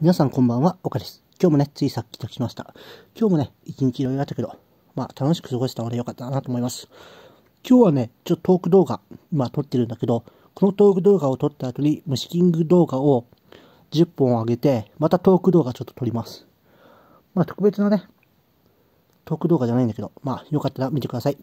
皆さんこんばんは、岡です。今日もね、ついさっきときました。今日もね、一日いろいろあったけど、まあ、楽しく過ごしたのでよかったなと思います。今日はね、ちょっとトーク動画、今撮ってるんだけど、このトーク動画を撮った後に、虫キング動画を10本上げて、またトーク動画ちょっと撮ります。まあ、特別なね、トーク動画じゃないんだけど、まあ、よかったら見てください。